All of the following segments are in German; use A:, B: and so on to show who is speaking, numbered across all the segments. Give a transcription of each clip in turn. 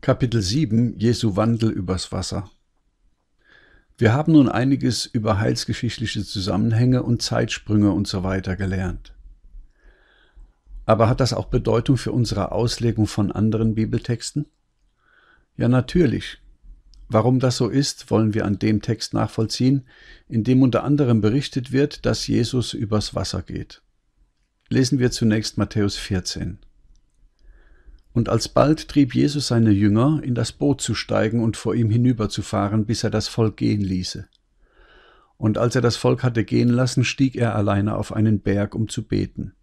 A: Kapitel 7 Jesu Wandel übers Wasser Wir haben nun einiges über heilsgeschichtliche Zusammenhänge und Zeitsprünge und so weiter gelernt. Aber hat das auch Bedeutung für unsere Auslegung von anderen Bibeltexten? Ja, natürlich. Warum das so ist, wollen wir an dem Text nachvollziehen, in dem unter anderem berichtet wird, dass Jesus übers Wasser geht. Lesen wir zunächst Matthäus 14. Und alsbald trieb Jesus seine Jünger, in das Boot zu steigen und vor ihm hinüberzufahren, bis er das Volk gehen ließe. Und als er das Volk hatte gehen lassen, stieg er alleine auf einen Berg, um zu beten.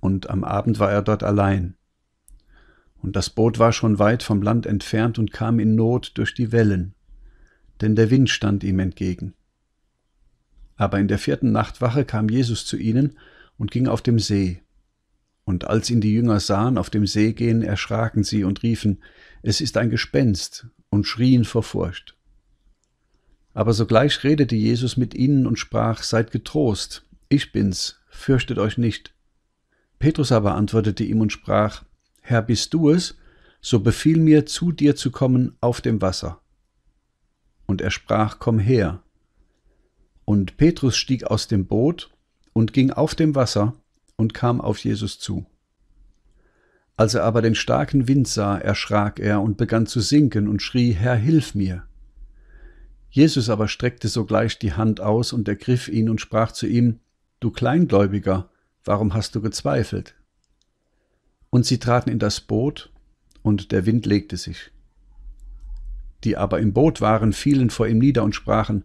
A: Und am Abend war er dort allein. Und das Boot war schon weit vom Land entfernt und kam in Not durch die Wellen, denn der Wind stand ihm entgegen. Aber in der vierten Nachtwache kam Jesus zu ihnen und ging auf dem See, und als ihn die Jünger sahen auf dem See gehen, erschraken sie und riefen, es ist ein Gespenst, und schrien vor Furcht. Aber sogleich redete Jesus mit ihnen und sprach, seid getrost, ich bin's, fürchtet euch nicht. Petrus aber antwortete ihm und sprach, Herr, bist du es, so befiehl mir, zu dir zu kommen auf dem Wasser. Und er sprach, komm her. Und Petrus stieg aus dem Boot und ging auf dem Wasser und kam auf Jesus zu. Als er aber den starken Wind sah, erschrak er und begann zu sinken und schrie, Herr, hilf mir! Jesus aber streckte sogleich die Hand aus und ergriff ihn und sprach zu ihm, Du Kleingläubiger, warum hast du gezweifelt? Und sie traten in das Boot, und der Wind legte sich. Die aber im Boot waren, fielen vor ihm nieder und sprachen,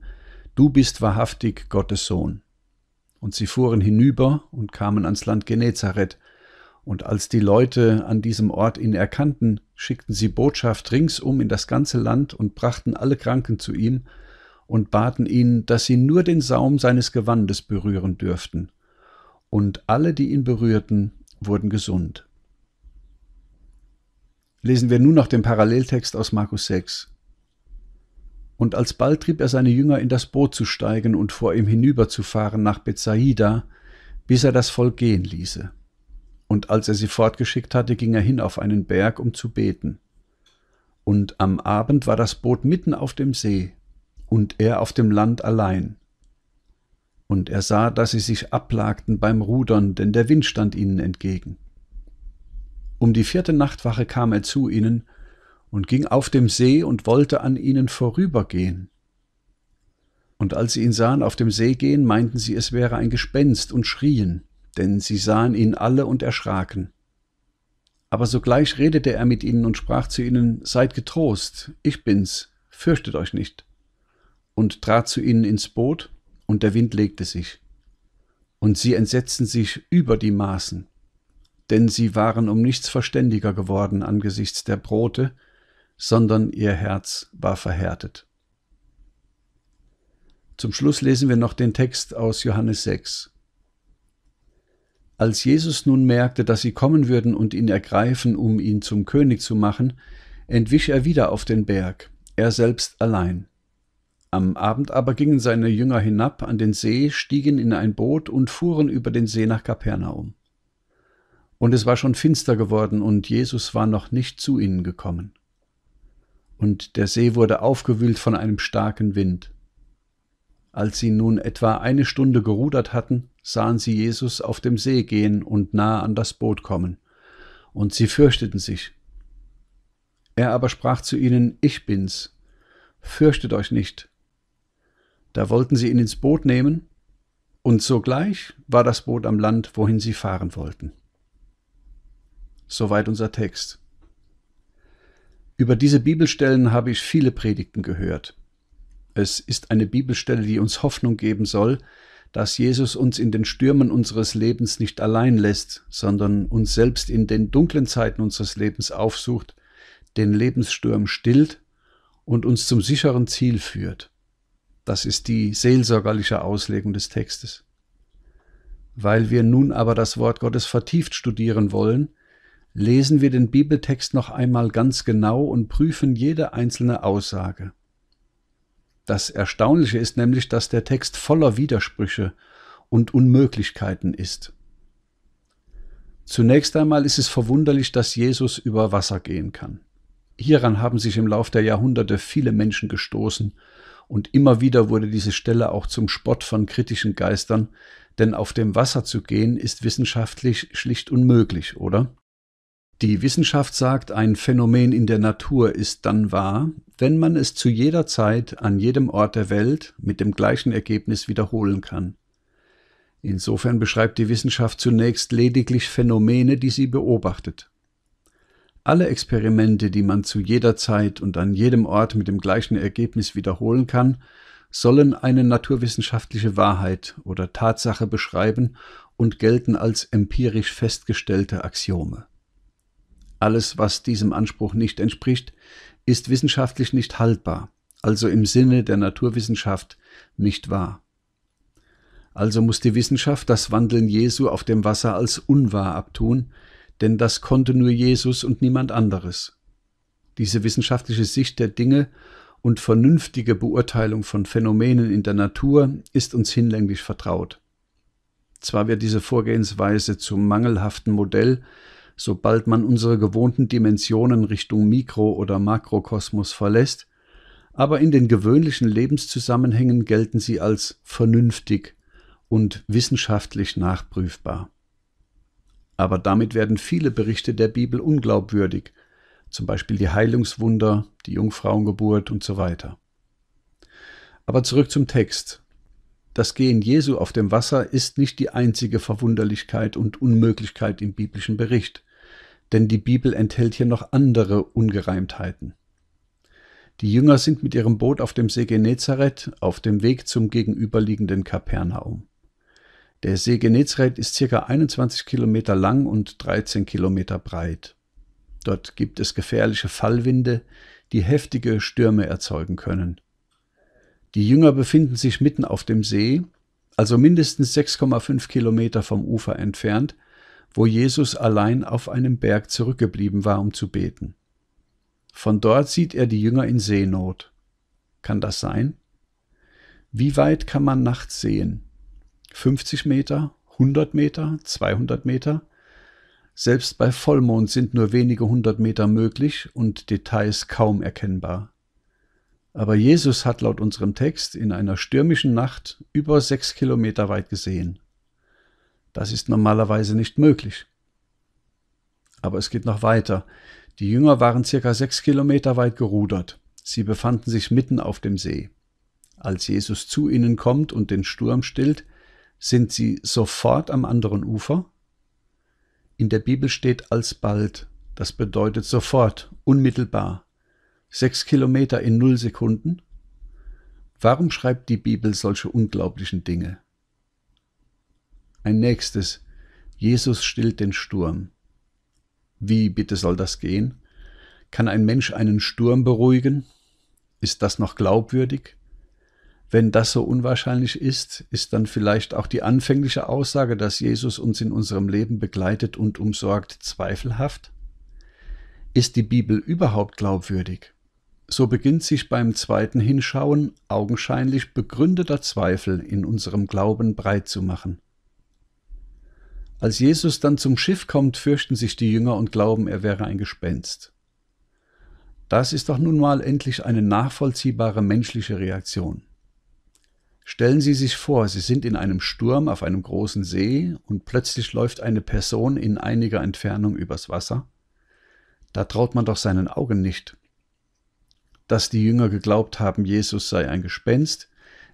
A: Du bist wahrhaftig Gottes Sohn. Und sie fuhren hinüber und kamen ans Land Genezareth. Und als die Leute an diesem Ort ihn erkannten, schickten sie Botschaft ringsum in das ganze Land und brachten alle Kranken zu ihm und baten ihn, dass sie nur den Saum seines Gewandes berühren dürften. Und alle, die ihn berührten, wurden gesund. Lesen wir nun noch den Paralleltext aus Markus 6. Und alsbald trieb er seine Jünger in das Boot zu steigen und vor ihm hinüberzufahren nach Bethsaida, bis er das Volk gehen ließe. Und als er sie fortgeschickt hatte, ging er hin auf einen Berg, um zu beten. Und am Abend war das Boot mitten auf dem See, und er auf dem Land allein. Und er sah, dass sie sich ablagten beim Rudern, denn der Wind stand ihnen entgegen. Um die vierte Nachtwache kam er zu ihnen und ging auf dem See und wollte an ihnen vorübergehen. Und als sie ihn sahen auf dem See gehen, meinten sie, es wäre ein Gespenst und schrien, denn sie sahen ihn alle und erschraken. Aber sogleich redete er mit ihnen und sprach zu ihnen, Seid getrost, ich bin's, fürchtet euch nicht. Und trat zu ihnen ins Boot, und der Wind legte sich. Und sie entsetzten sich über die Maßen, denn sie waren um nichts verständiger geworden angesichts der Brote, sondern ihr Herz war verhärtet. Zum Schluss lesen wir noch den Text aus Johannes 6. Als Jesus nun merkte, dass sie kommen würden und ihn ergreifen, um ihn zum König zu machen, entwich er wieder auf den Berg, er selbst allein. Am Abend aber gingen seine Jünger hinab an den See, stiegen in ein Boot und fuhren über den See nach Kapernaum. Und es war schon finster geworden, und Jesus war noch nicht zu ihnen gekommen und der See wurde aufgewühlt von einem starken Wind. Als sie nun etwa eine Stunde gerudert hatten, sahen sie Jesus auf dem See gehen und nahe an das Boot kommen, und sie fürchteten sich. Er aber sprach zu ihnen, Ich bin's, fürchtet euch nicht. Da wollten sie ihn ins Boot nehmen, und sogleich war das Boot am Land, wohin sie fahren wollten. Soweit unser Text. Über diese Bibelstellen habe ich viele Predigten gehört. Es ist eine Bibelstelle, die uns Hoffnung geben soll, dass Jesus uns in den Stürmen unseres Lebens nicht allein lässt, sondern uns selbst in den dunklen Zeiten unseres Lebens aufsucht, den Lebenssturm stillt und uns zum sicheren Ziel führt. Das ist die seelsorgerliche Auslegung des Textes. Weil wir nun aber das Wort Gottes vertieft studieren wollen, lesen wir den Bibeltext noch einmal ganz genau und prüfen jede einzelne Aussage. Das Erstaunliche ist nämlich, dass der Text voller Widersprüche und Unmöglichkeiten ist. Zunächst einmal ist es verwunderlich, dass Jesus über Wasser gehen kann. Hieran haben sich im Lauf der Jahrhunderte viele Menschen gestoßen, und immer wieder wurde diese Stelle auch zum Spott von kritischen Geistern, denn auf dem Wasser zu gehen ist wissenschaftlich schlicht unmöglich, oder? Die Wissenschaft sagt, ein Phänomen in der Natur ist dann wahr, wenn man es zu jeder Zeit an jedem Ort der Welt mit dem gleichen Ergebnis wiederholen kann. Insofern beschreibt die Wissenschaft zunächst lediglich Phänomene, die sie beobachtet. Alle Experimente, die man zu jeder Zeit und an jedem Ort mit dem gleichen Ergebnis wiederholen kann, sollen eine naturwissenschaftliche Wahrheit oder Tatsache beschreiben und gelten als empirisch festgestellte Axiome. Alles, was diesem Anspruch nicht entspricht, ist wissenschaftlich nicht haltbar, also im Sinne der Naturwissenschaft nicht wahr. Also muss die Wissenschaft das Wandeln Jesu auf dem Wasser als unwahr abtun, denn das konnte nur Jesus und niemand anderes. Diese wissenschaftliche Sicht der Dinge und vernünftige Beurteilung von Phänomenen in der Natur ist uns hinlänglich vertraut. Zwar wird diese Vorgehensweise zum mangelhaften Modell sobald man unsere gewohnten Dimensionen Richtung Mikro- oder Makrokosmos verlässt, aber in den gewöhnlichen Lebenszusammenhängen gelten sie als vernünftig und wissenschaftlich nachprüfbar. Aber damit werden viele Berichte der Bibel unglaubwürdig, zum Beispiel die Heilungswunder, die Jungfrauengeburt und so weiter. Aber zurück zum Text. Das Gehen Jesu auf dem Wasser ist nicht die einzige Verwunderlichkeit und Unmöglichkeit im biblischen Bericht denn die Bibel enthält hier noch andere Ungereimtheiten. Die Jünger sind mit ihrem Boot auf dem See Genezareth auf dem Weg zum gegenüberliegenden Kapernaum. Der See Genezareth ist circa 21 Kilometer lang und 13 Kilometer breit. Dort gibt es gefährliche Fallwinde, die heftige Stürme erzeugen können. Die Jünger befinden sich mitten auf dem See, also mindestens 6,5 Kilometer vom Ufer entfernt, wo Jesus allein auf einem Berg zurückgeblieben war, um zu beten. Von dort sieht er die Jünger in Seenot. Kann das sein? Wie weit kann man nachts sehen? 50 Meter, 100 Meter, 200 Meter? Selbst bei Vollmond sind nur wenige hundert Meter möglich und Details kaum erkennbar. Aber Jesus hat laut unserem Text in einer stürmischen Nacht über sechs Kilometer weit gesehen. Das ist normalerweise nicht möglich. Aber es geht noch weiter. Die Jünger waren circa sechs Kilometer weit gerudert. Sie befanden sich mitten auf dem See. Als Jesus zu ihnen kommt und den Sturm stillt, sind sie sofort am anderen Ufer? In der Bibel steht alsbald. Das bedeutet sofort, unmittelbar. Sechs Kilometer in null Sekunden? Warum schreibt die Bibel solche unglaublichen Dinge? Ein nächstes. Jesus stillt den Sturm. Wie bitte soll das gehen? Kann ein Mensch einen Sturm beruhigen? Ist das noch glaubwürdig? Wenn das so unwahrscheinlich ist, ist dann vielleicht auch die anfängliche Aussage, dass Jesus uns in unserem Leben begleitet und umsorgt, zweifelhaft? Ist die Bibel überhaupt glaubwürdig? So beginnt sich beim zweiten Hinschauen augenscheinlich begründeter Zweifel in unserem Glauben breit zu machen. Als Jesus dann zum Schiff kommt, fürchten sich die Jünger und glauben, er wäre ein Gespenst. Das ist doch nun mal endlich eine nachvollziehbare menschliche Reaktion. Stellen Sie sich vor, Sie sind in einem Sturm auf einem großen See und plötzlich läuft eine Person in einiger Entfernung übers Wasser. Da traut man doch seinen Augen nicht. Dass die Jünger geglaubt haben, Jesus sei ein Gespenst,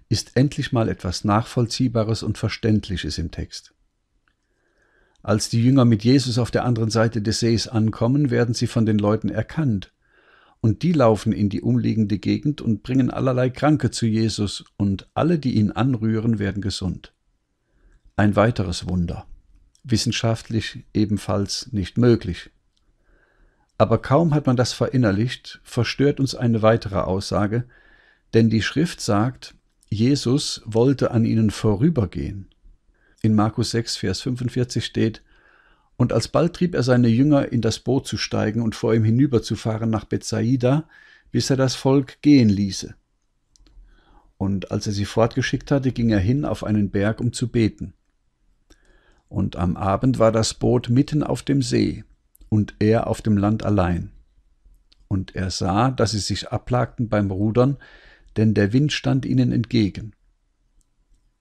A: ist endlich mal etwas Nachvollziehbares und Verständliches im Text. Als die Jünger mit Jesus auf der anderen Seite des Sees ankommen, werden sie von den Leuten erkannt. Und die laufen in die umliegende Gegend und bringen allerlei Kranke zu Jesus, und alle, die ihn anrühren, werden gesund. Ein weiteres Wunder, wissenschaftlich ebenfalls nicht möglich. Aber kaum hat man das verinnerlicht, verstört uns eine weitere Aussage, denn die Schrift sagt, Jesus wollte an ihnen vorübergehen in Markus 6, Vers 45 steht, und alsbald trieb er seine Jünger, in das Boot zu steigen und vor ihm hinüberzufahren nach Bethsaida, bis er das Volk gehen ließe. Und als er sie fortgeschickt hatte, ging er hin auf einen Berg, um zu beten. Und am Abend war das Boot mitten auf dem See, und er auf dem Land allein. Und er sah, dass sie sich ablagten beim Rudern, denn der Wind stand ihnen entgegen.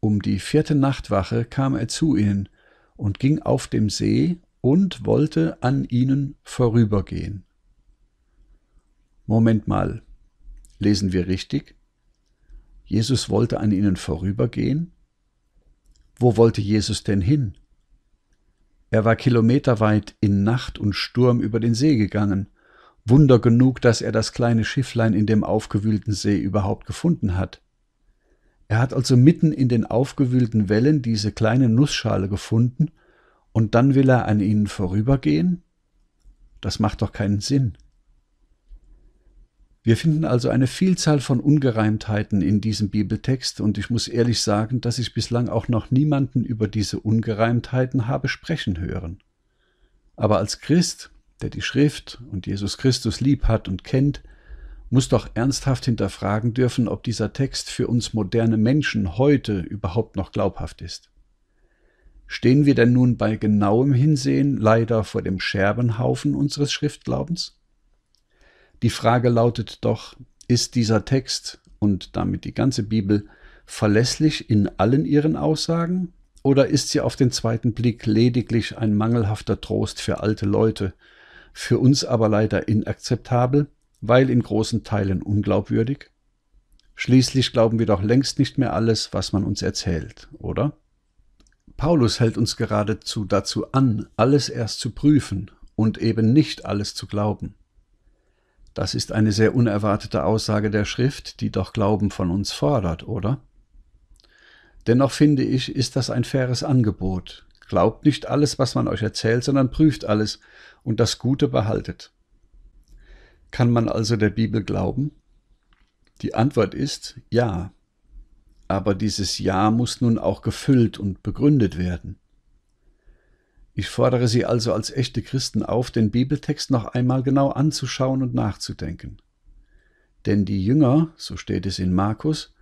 A: Um die vierte Nachtwache kam er zu ihnen und ging auf dem See und wollte an ihnen vorübergehen. Moment mal, lesen wir richtig? Jesus wollte an ihnen vorübergehen? Wo wollte Jesus denn hin? Er war kilometerweit in Nacht und Sturm über den See gegangen. Wunder genug, dass er das kleine Schifflein in dem aufgewühlten See überhaupt gefunden hat. Er hat also mitten in den aufgewühlten Wellen diese kleine Nussschale gefunden und dann will er an ihnen vorübergehen? Das macht doch keinen Sinn. Wir finden also eine Vielzahl von Ungereimtheiten in diesem Bibeltext und ich muss ehrlich sagen, dass ich bislang auch noch niemanden über diese Ungereimtheiten habe sprechen hören. Aber als Christ, der die Schrift und Jesus Christus lieb hat und kennt, muss doch ernsthaft hinterfragen dürfen, ob dieser Text für uns moderne Menschen heute überhaupt noch glaubhaft ist. Stehen wir denn nun bei genauem Hinsehen leider vor dem Scherbenhaufen unseres Schriftglaubens? Die Frage lautet doch, ist dieser Text und damit die ganze Bibel verlässlich in allen ihren Aussagen oder ist sie auf den zweiten Blick lediglich ein mangelhafter Trost für alte Leute, für uns aber leider inakzeptabel, weil in großen Teilen unglaubwürdig? Schließlich glauben wir doch längst nicht mehr alles, was man uns erzählt, oder? Paulus hält uns geradezu dazu an, alles erst zu prüfen und eben nicht alles zu glauben. Das ist eine sehr unerwartete Aussage der Schrift, die doch Glauben von uns fordert, oder? Dennoch finde ich, ist das ein faires Angebot. Glaubt nicht alles, was man euch erzählt, sondern prüft alles und das Gute behaltet. Kann man also der Bibel glauben? Die Antwort ist ja. Aber dieses Ja muss nun auch gefüllt und begründet werden. Ich fordere Sie also als echte Christen auf, den Bibeltext noch einmal genau anzuschauen und nachzudenken. Denn die Jünger, so steht es in Markus,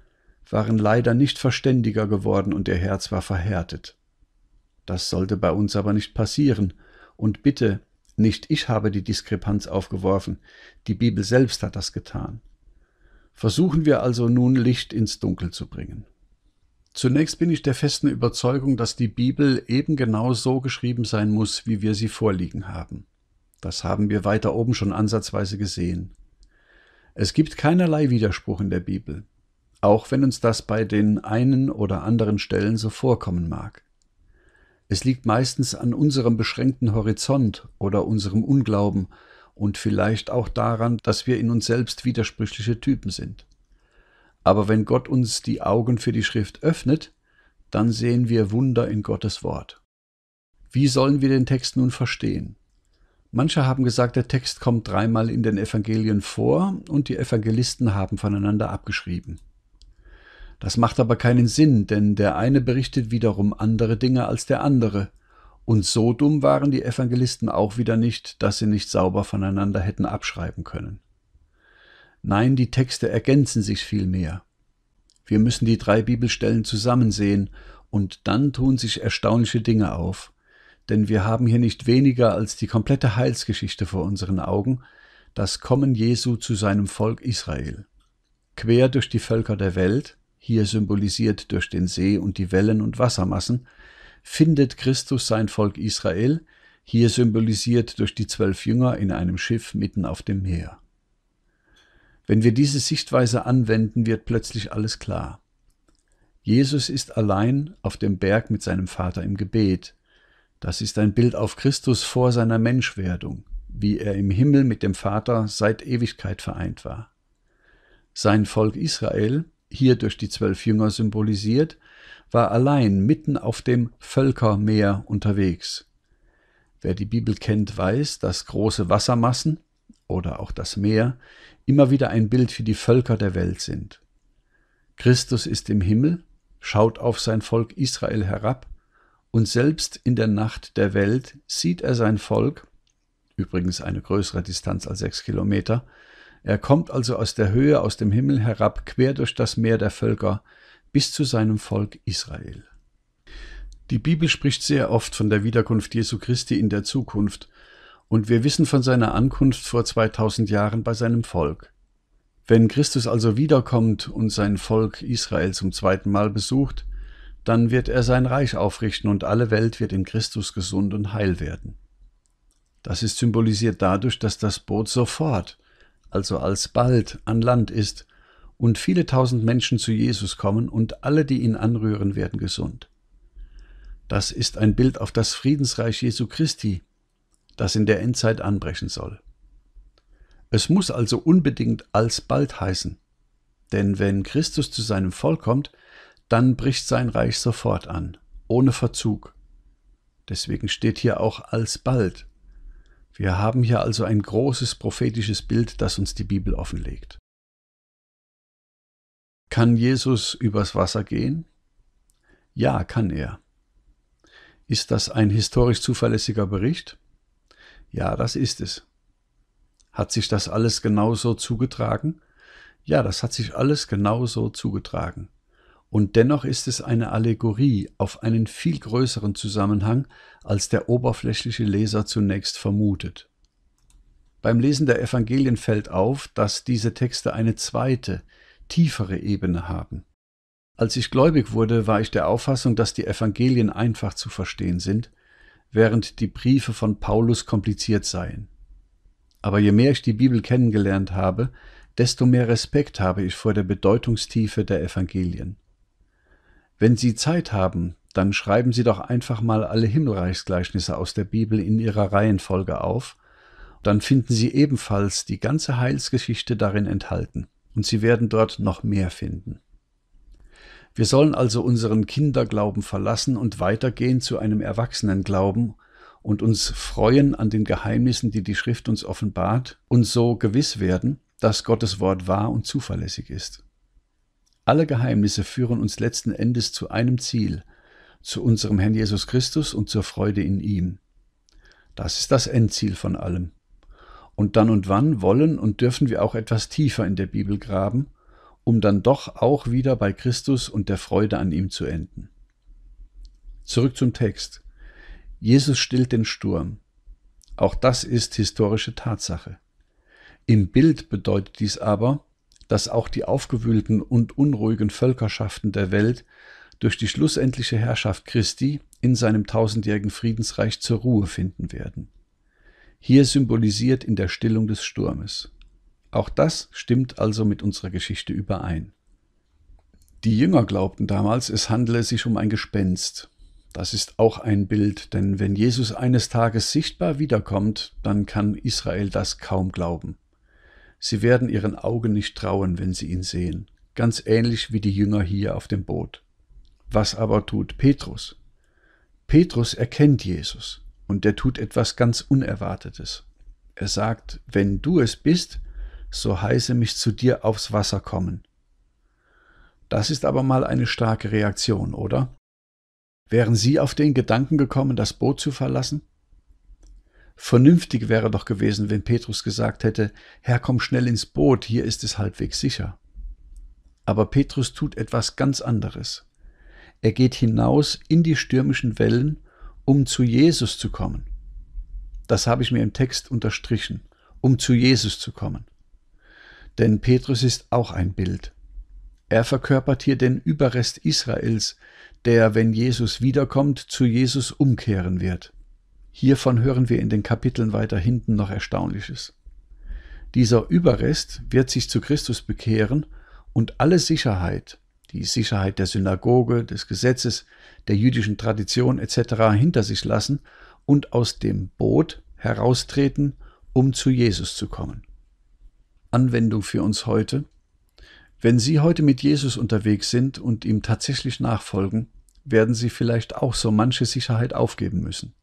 A: waren leider nicht verständiger geworden und ihr Herz war verhärtet. Das sollte bei uns aber nicht passieren, und bitte nicht ich habe die Diskrepanz aufgeworfen, die Bibel selbst hat das getan. Versuchen wir also nun Licht ins Dunkel zu bringen. Zunächst bin ich der festen Überzeugung, dass die Bibel eben genau so geschrieben sein muss, wie wir sie vorliegen haben. Das haben wir weiter oben schon ansatzweise gesehen. Es gibt keinerlei Widerspruch in der Bibel, auch wenn uns das bei den einen oder anderen Stellen so vorkommen mag. Es liegt meistens an unserem beschränkten Horizont oder unserem Unglauben und vielleicht auch daran, dass wir in uns selbst widersprüchliche Typen sind. Aber wenn Gott uns die Augen für die Schrift öffnet, dann sehen wir Wunder in Gottes Wort. Wie sollen wir den Text nun verstehen? Manche haben gesagt, der Text kommt dreimal in den Evangelien vor und die Evangelisten haben voneinander abgeschrieben. Das macht aber keinen Sinn, denn der eine berichtet wiederum andere Dinge als der andere. Und so dumm waren die Evangelisten auch wieder nicht, dass sie nicht sauber voneinander hätten abschreiben können. Nein, die Texte ergänzen sich vielmehr. Wir müssen die drei Bibelstellen zusammensehen, und dann tun sich erstaunliche Dinge auf. Denn wir haben hier nicht weniger als die komplette Heilsgeschichte vor unseren Augen, das Kommen Jesu zu seinem Volk Israel. Quer durch die Völker der Welt, hier symbolisiert durch den See und die Wellen und Wassermassen, findet Christus sein Volk Israel, hier symbolisiert durch die zwölf Jünger in einem Schiff mitten auf dem Meer. Wenn wir diese Sichtweise anwenden, wird plötzlich alles klar. Jesus ist allein auf dem Berg mit seinem Vater im Gebet. Das ist ein Bild auf Christus vor seiner Menschwerdung, wie er im Himmel mit dem Vater seit Ewigkeit vereint war. Sein Volk Israel, hier durch die zwölf Jünger symbolisiert, war allein mitten auf dem Völkermeer unterwegs. Wer die Bibel kennt, weiß, dass große Wassermassen oder auch das Meer immer wieder ein Bild für die Völker der Welt sind. Christus ist im Himmel, schaut auf sein Volk Israel herab, und selbst in der Nacht der Welt sieht er sein Volk, übrigens eine größere Distanz als sechs Kilometer, er kommt also aus der Höhe, aus dem Himmel herab, quer durch das Meer der Völker, bis zu seinem Volk Israel. Die Bibel spricht sehr oft von der Wiederkunft Jesu Christi in der Zukunft, und wir wissen von seiner Ankunft vor 2000 Jahren bei seinem Volk. Wenn Christus also wiederkommt und sein Volk Israel zum zweiten Mal besucht, dann wird er sein Reich aufrichten und alle Welt wird in Christus gesund und heil werden. Das ist symbolisiert dadurch, dass das Boot sofort also alsbald, an Land ist, und viele tausend Menschen zu Jesus kommen und alle, die ihn anrühren, werden gesund. Das ist ein Bild auf das Friedensreich Jesu Christi, das in der Endzeit anbrechen soll. Es muss also unbedingt alsbald heißen, denn wenn Christus zu seinem Volk kommt, dann bricht sein Reich sofort an, ohne Verzug. Deswegen steht hier auch alsbald wir haben hier also ein großes prophetisches Bild, das uns die Bibel offenlegt. Kann Jesus übers Wasser gehen? Ja, kann er. Ist das ein historisch zuverlässiger Bericht? Ja, das ist es. Hat sich das alles genauso zugetragen? Ja, das hat sich alles genauso zugetragen und dennoch ist es eine Allegorie auf einen viel größeren Zusammenhang, als der oberflächliche Leser zunächst vermutet. Beim Lesen der Evangelien fällt auf, dass diese Texte eine zweite, tiefere Ebene haben. Als ich gläubig wurde, war ich der Auffassung, dass die Evangelien einfach zu verstehen sind, während die Briefe von Paulus kompliziert seien. Aber je mehr ich die Bibel kennengelernt habe, desto mehr Respekt habe ich vor der Bedeutungstiefe der Evangelien. Wenn Sie Zeit haben, dann schreiben Sie doch einfach mal alle Himmelreichsgleichnisse aus der Bibel in ihrer Reihenfolge auf, dann finden Sie ebenfalls die ganze Heilsgeschichte darin enthalten, und Sie werden dort noch mehr finden. Wir sollen also unseren Kinderglauben verlassen und weitergehen zu einem Erwachsenenglauben und uns freuen an den Geheimnissen, die die Schrift uns offenbart, und so gewiss werden, dass Gottes Wort wahr und zuverlässig ist. Alle Geheimnisse führen uns letzten Endes zu einem Ziel, zu unserem Herrn Jesus Christus und zur Freude in ihm. Das ist das Endziel von allem. Und dann und wann wollen und dürfen wir auch etwas tiefer in der Bibel graben, um dann doch auch wieder bei Christus und der Freude an ihm zu enden. Zurück zum Text. Jesus stillt den Sturm. Auch das ist historische Tatsache. Im Bild bedeutet dies aber, dass auch die aufgewühlten und unruhigen Völkerschaften der Welt durch die schlussendliche Herrschaft Christi in seinem tausendjährigen Friedensreich zur Ruhe finden werden. Hier symbolisiert in der Stillung des Sturmes. Auch das stimmt also mit unserer Geschichte überein. Die Jünger glaubten damals, es handle sich um ein Gespenst. Das ist auch ein Bild, denn wenn Jesus eines Tages sichtbar wiederkommt, dann kann Israel das kaum glauben. Sie werden ihren Augen nicht trauen, wenn sie ihn sehen, ganz ähnlich wie die Jünger hier auf dem Boot. Was aber tut Petrus? Petrus erkennt Jesus und er tut etwas ganz Unerwartetes. Er sagt, wenn du es bist, so heiße mich zu dir aufs Wasser kommen. Das ist aber mal eine starke Reaktion, oder? Wären Sie auf den Gedanken gekommen, das Boot zu verlassen? Vernünftig wäre doch gewesen, wenn Petrus gesagt hätte, Herr, komm schnell ins Boot, hier ist es halbwegs sicher. Aber Petrus tut etwas ganz anderes. Er geht hinaus in die stürmischen Wellen, um zu Jesus zu kommen. Das habe ich mir im Text unterstrichen, um zu Jesus zu kommen. Denn Petrus ist auch ein Bild. Er verkörpert hier den Überrest Israels, der, wenn Jesus wiederkommt, zu Jesus umkehren wird. Hiervon hören wir in den Kapiteln weiter hinten noch Erstaunliches. Dieser Überrest wird sich zu Christus bekehren und alle Sicherheit, die Sicherheit der Synagoge, des Gesetzes, der jüdischen Tradition etc. hinter sich lassen und aus dem Boot heraustreten, um zu Jesus zu kommen. Anwendung für uns heute. Wenn Sie heute mit Jesus unterwegs sind und ihm tatsächlich nachfolgen, werden Sie vielleicht auch so manche Sicherheit aufgeben müssen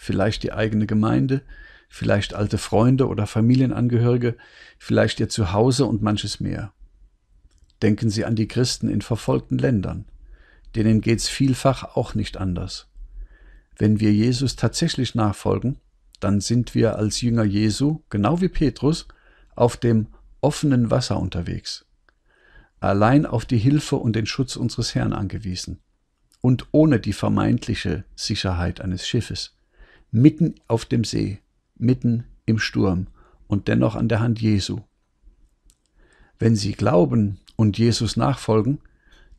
A: vielleicht die eigene Gemeinde, vielleicht alte Freunde oder Familienangehörige, vielleicht Ihr Zuhause und manches mehr. Denken Sie an die Christen in verfolgten Ländern. Denen geht's vielfach auch nicht anders. Wenn wir Jesus tatsächlich nachfolgen, dann sind wir als Jünger Jesu, genau wie Petrus, auf dem offenen Wasser unterwegs, allein auf die Hilfe und den Schutz unseres Herrn angewiesen und ohne die vermeintliche Sicherheit eines Schiffes mitten auf dem See, mitten im Sturm und dennoch an der Hand Jesu. Wenn sie glauben und Jesus nachfolgen,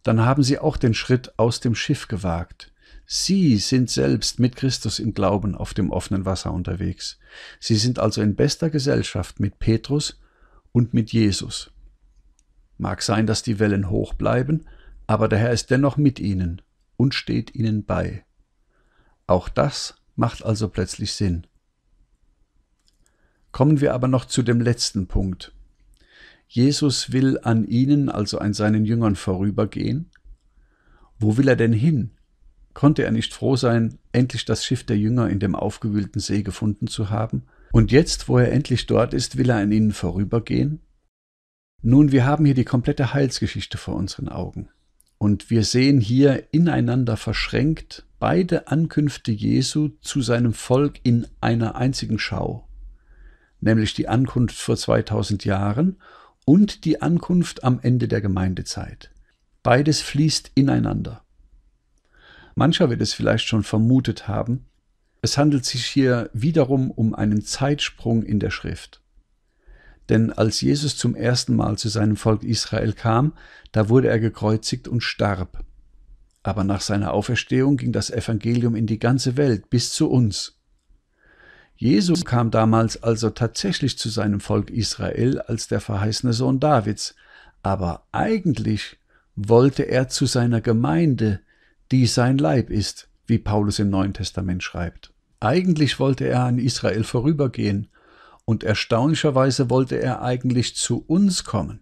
A: dann haben sie auch den Schritt aus dem Schiff gewagt. Sie sind selbst mit Christus im Glauben auf dem offenen Wasser unterwegs. Sie sind also in bester Gesellschaft mit Petrus und mit Jesus. Mag sein, dass die Wellen hoch bleiben, aber der Herr ist dennoch mit ihnen und steht ihnen bei. Auch das macht also plötzlich Sinn. Kommen wir aber noch zu dem letzten Punkt. Jesus will an ihnen, also an seinen Jüngern, vorübergehen. Wo will er denn hin? Konnte er nicht froh sein, endlich das Schiff der Jünger in dem aufgewühlten See gefunden zu haben? Und jetzt, wo er endlich dort ist, will er an ihnen vorübergehen? Nun, wir haben hier die komplette Heilsgeschichte vor unseren Augen. Und wir sehen hier ineinander verschränkt beide Ankünfte Jesu zu seinem Volk in einer einzigen Schau, nämlich die Ankunft vor 2000 Jahren und die Ankunft am Ende der Gemeindezeit. Beides fließt ineinander. Mancher wird es vielleicht schon vermutet haben, es handelt sich hier wiederum um einen Zeitsprung in der Schrift. Denn als Jesus zum ersten Mal zu seinem Volk Israel kam, da wurde er gekreuzigt und starb. Aber nach seiner Auferstehung ging das Evangelium in die ganze Welt bis zu uns. Jesus kam damals also tatsächlich zu seinem Volk Israel als der verheißene Sohn Davids, aber eigentlich wollte er zu seiner Gemeinde, die sein Leib ist, wie Paulus im Neuen Testament schreibt. Eigentlich wollte er an Israel vorübergehen, und erstaunlicherweise wollte er eigentlich zu uns kommen.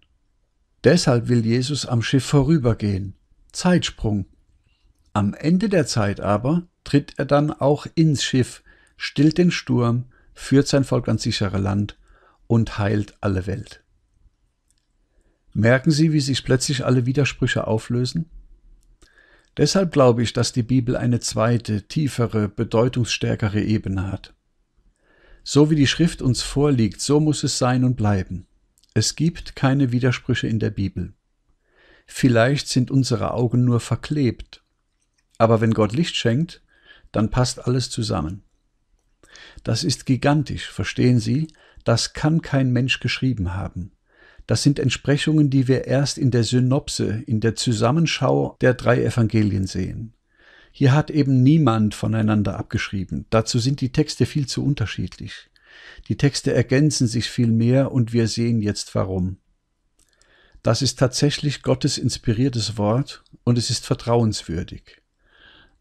A: Deshalb will Jesus am Schiff vorübergehen. Zeitsprung. Am Ende der Zeit aber tritt er dann auch ins Schiff, stillt den Sturm, führt sein Volk ans sichere Land und heilt alle Welt. Merken Sie, wie sich plötzlich alle Widersprüche auflösen? Deshalb glaube ich, dass die Bibel eine zweite, tiefere, bedeutungsstärkere Ebene hat. So wie die Schrift uns vorliegt, so muss es sein und bleiben. Es gibt keine Widersprüche in der Bibel. Vielleicht sind unsere Augen nur verklebt, aber wenn Gott Licht schenkt, dann passt alles zusammen. Das ist gigantisch, verstehen Sie, das kann kein Mensch geschrieben haben. Das sind Entsprechungen, die wir erst in der Synopse, in der Zusammenschau der drei Evangelien sehen. Hier hat eben niemand voneinander abgeschrieben. Dazu sind die Texte viel zu unterschiedlich. Die Texte ergänzen sich viel mehr und wir sehen jetzt warum. Das ist tatsächlich Gottes inspiriertes Wort und es ist vertrauenswürdig.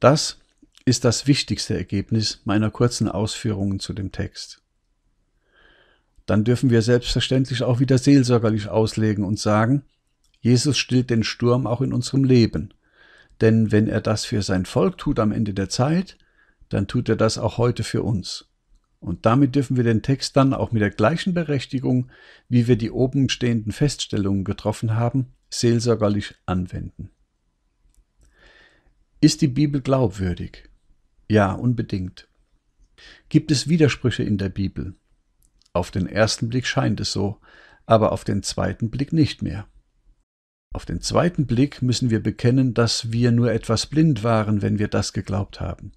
A: Das ist das wichtigste Ergebnis meiner kurzen Ausführungen zu dem Text. Dann dürfen wir selbstverständlich auch wieder seelsorgerlich auslegen und sagen, Jesus stillt den Sturm auch in unserem Leben. Denn wenn er das für sein Volk tut am Ende der Zeit, dann tut er das auch heute für uns. Und damit dürfen wir den Text dann auch mit der gleichen Berechtigung, wie wir die oben stehenden Feststellungen getroffen haben, seelsorgerlich anwenden. Ist die Bibel glaubwürdig? Ja, unbedingt. Gibt es Widersprüche in der Bibel? Auf den ersten Blick scheint es so, aber auf den zweiten Blick nicht mehr. Auf den zweiten Blick müssen wir bekennen, dass wir nur etwas blind waren, wenn wir das geglaubt haben.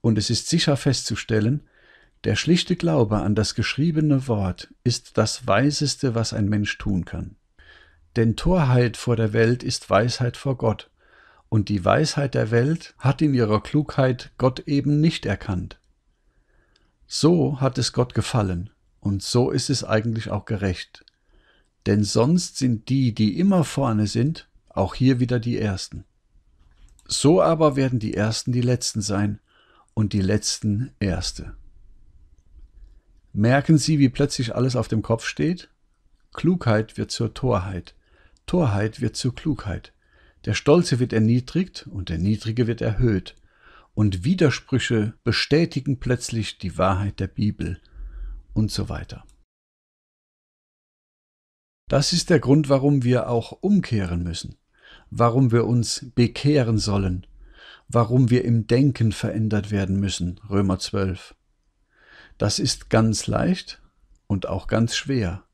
A: Und es ist sicher festzustellen, der schlichte Glaube an das geschriebene Wort ist das Weiseste, was ein Mensch tun kann. Denn Torheit vor der Welt ist Weisheit vor Gott, und die Weisheit der Welt hat in ihrer Klugheit Gott eben nicht erkannt. So hat es Gott gefallen, und so ist es eigentlich auch gerecht denn sonst sind die, die immer vorne sind, auch hier wieder die Ersten. So aber werden die Ersten die Letzten sein und die Letzten Erste. Merken Sie, wie plötzlich alles auf dem Kopf steht? Klugheit wird zur Torheit, Torheit wird zur Klugheit, der Stolze wird erniedrigt und der Niedrige wird erhöht, und Widersprüche bestätigen plötzlich die Wahrheit der Bibel und so weiter. Das ist der Grund, warum wir auch umkehren müssen, warum wir uns bekehren sollen, warum wir im Denken verändert werden müssen, Römer 12. Das ist ganz leicht und auch ganz schwer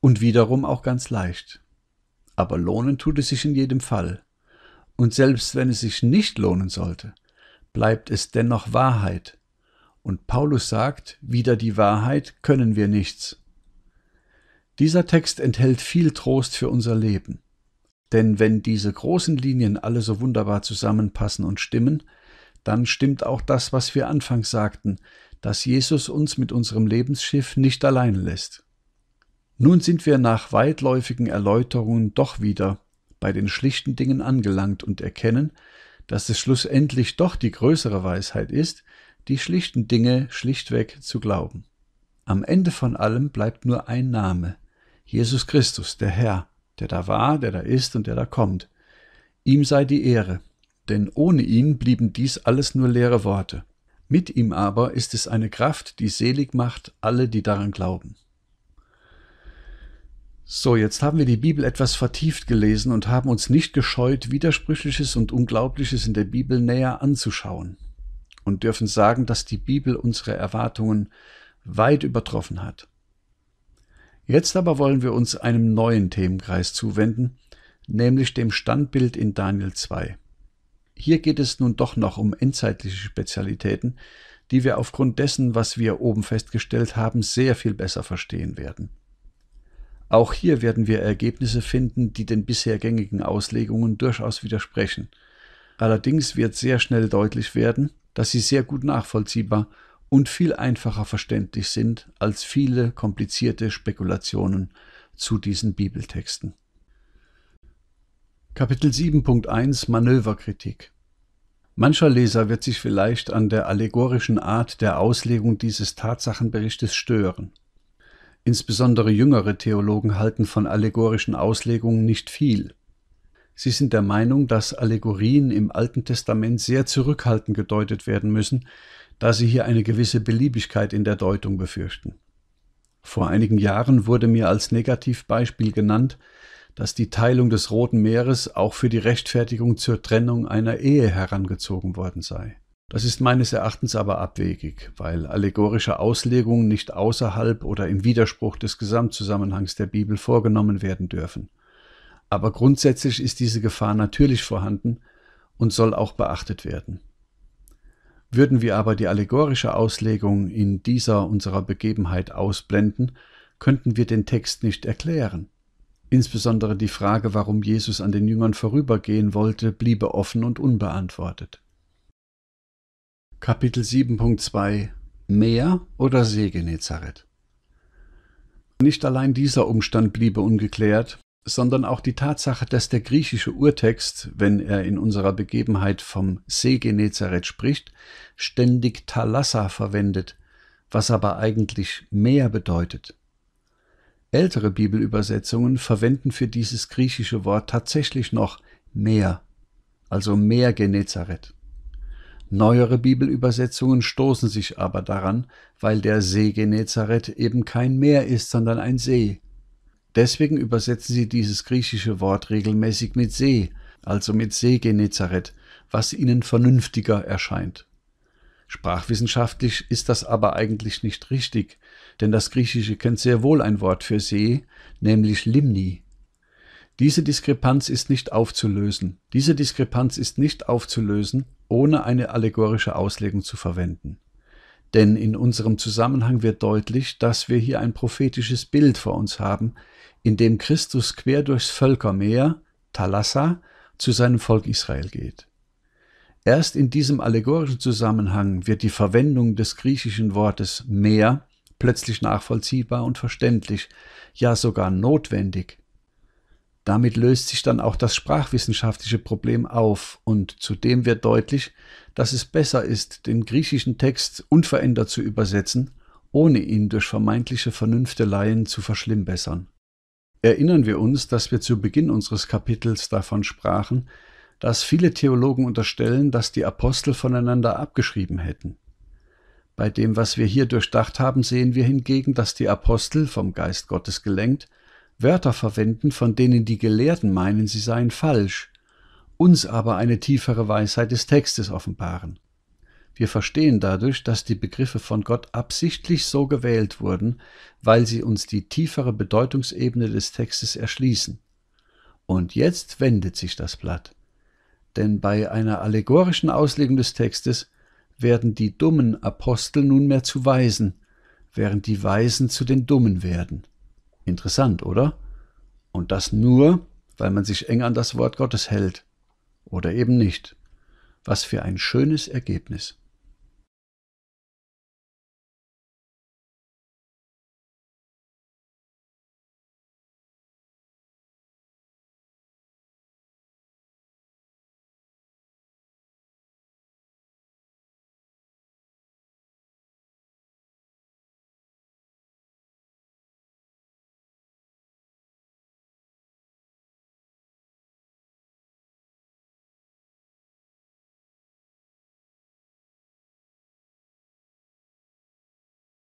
A: und wiederum auch ganz leicht. Aber lohnen tut es sich in jedem Fall. Und selbst wenn es sich nicht lohnen sollte, bleibt es dennoch Wahrheit. Und Paulus sagt, wieder die Wahrheit können wir nichts. Dieser Text enthält viel Trost für unser Leben. Denn wenn diese großen Linien alle so wunderbar zusammenpassen und stimmen, dann stimmt auch das, was wir anfangs sagten, dass Jesus uns mit unserem Lebensschiff nicht allein lässt. Nun sind wir nach weitläufigen Erläuterungen doch wieder bei den schlichten Dingen angelangt und erkennen, dass es schlussendlich doch die größere Weisheit ist, die schlichten Dinge schlichtweg zu glauben. Am Ende von allem bleibt nur ein Name, Jesus Christus, der Herr, der da war, der da ist und der da kommt. Ihm sei die Ehre, denn ohne ihn blieben dies alles nur leere Worte. Mit ihm aber ist es eine Kraft, die selig macht alle, die daran glauben. So, jetzt haben wir die Bibel etwas vertieft gelesen und haben uns nicht gescheut, Widersprüchliches und Unglaubliches in der Bibel näher anzuschauen und dürfen sagen, dass die Bibel unsere Erwartungen weit übertroffen hat. Jetzt aber wollen wir uns einem neuen Themenkreis zuwenden, nämlich dem Standbild in Daniel 2. Hier geht es nun doch noch um endzeitliche Spezialitäten, die wir aufgrund dessen, was wir oben festgestellt haben, sehr viel besser verstehen werden. Auch hier werden wir Ergebnisse finden, die den bisher gängigen Auslegungen durchaus widersprechen. Allerdings wird sehr schnell deutlich werden, dass sie sehr gut nachvollziehbar und viel einfacher verständlich sind als viele komplizierte Spekulationen zu diesen Bibeltexten. Kapitel 7.1 Manöverkritik Mancher Leser wird sich vielleicht an der allegorischen Art der Auslegung dieses Tatsachenberichtes stören. Insbesondere jüngere Theologen halten von allegorischen Auslegungen nicht viel. Sie sind der Meinung, dass Allegorien im Alten Testament sehr zurückhaltend gedeutet werden müssen, da sie hier eine gewisse Beliebigkeit in der Deutung befürchten. Vor einigen Jahren wurde mir als Negativbeispiel genannt, dass die Teilung des Roten Meeres auch für die Rechtfertigung zur Trennung einer Ehe herangezogen worden sei. Das ist meines Erachtens aber abwegig, weil allegorische Auslegungen nicht außerhalb oder im Widerspruch des Gesamtzusammenhangs der Bibel vorgenommen werden dürfen. Aber grundsätzlich ist diese Gefahr natürlich vorhanden und soll auch beachtet werden. Würden wir aber die allegorische Auslegung in dieser unserer Begebenheit ausblenden, könnten wir den Text nicht erklären. Insbesondere die Frage, warum Jesus an den Jüngern vorübergehen wollte, bliebe offen und unbeantwortet. Kapitel 7.2 Meer oder See Genezareth Nicht allein dieser Umstand bliebe ungeklärt, sondern auch die Tatsache, dass der griechische Urtext, wenn er in unserer Begebenheit vom See Genezareth spricht, ständig Thalassa verwendet, was aber eigentlich Meer bedeutet. Ältere Bibelübersetzungen verwenden für dieses griechische Wort tatsächlich noch Meer, also Meer Genezareth. Neuere Bibelübersetzungen stoßen sich aber daran, weil der See Genezareth eben kein Meer ist, sondern ein See, Deswegen übersetzen sie dieses griechische Wort regelmäßig mit See, also mit See Genezareth, was ihnen vernünftiger erscheint. Sprachwissenschaftlich ist das aber eigentlich nicht richtig, denn das Griechische kennt sehr wohl ein Wort für See, nämlich Limni. Diese Diskrepanz ist nicht aufzulösen. Diese Diskrepanz ist nicht aufzulösen, ohne eine allegorische Auslegung zu verwenden. Denn in unserem Zusammenhang wird deutlich, dass wir hier ein prophetisches Bild vor uns haben, in dem Christus quer durchs Völkermeer, Thalassa, zu seinem Volk Israel geht. Erst in diesem allegorischen Zusammenhang wird die Verwendung des griechischen Wortes Meer plötzlich nachvollziehbar und verständlich, ja sogar notwendig. Damit löst sich dann auch das sprachwissenschaftliche Problem auf und zudem wird deutlich, dass es besser ist, den griechischen Text unverändert zu übersetzen, ohne ihn durch vermeintliche Vernünfteleien zu verschlimmbessern. Erinnern wir uns, dass wir zu Beginn unseres Kapitels davon sprachen, dass viele Theologen unterstellen, dass die Apostel voneinander abgeschrieben hätten. Bei dem, was wir hier durchdacht haben, sehen wir hingegen, dass die Apostel, vom Geist Gottes gelenkt, Wörter verwenden, von denen die Gelehrten meinen, sie seien falsch, uns aber eine tiefere Weisheit des Textes offenbaren. Wir verstehen dadurch, dass die Begriffe von Gott absichtlich so gewählt wurden, weil sie uns die tiefere Bedeutungsebene des Textes erschließen. Und jetzt wendet sich das Blatt. Denn bei einer allegorischen Auslegung des Textes werden die dummen Apostel nunmehr zu Weisen, während die Weisen zu den Dummen werden. Interessant, oder? Und das nur, weil man sich eng an das Wort Gottes hält. Oder eben nicht. Was für ein schönes Ergebnis.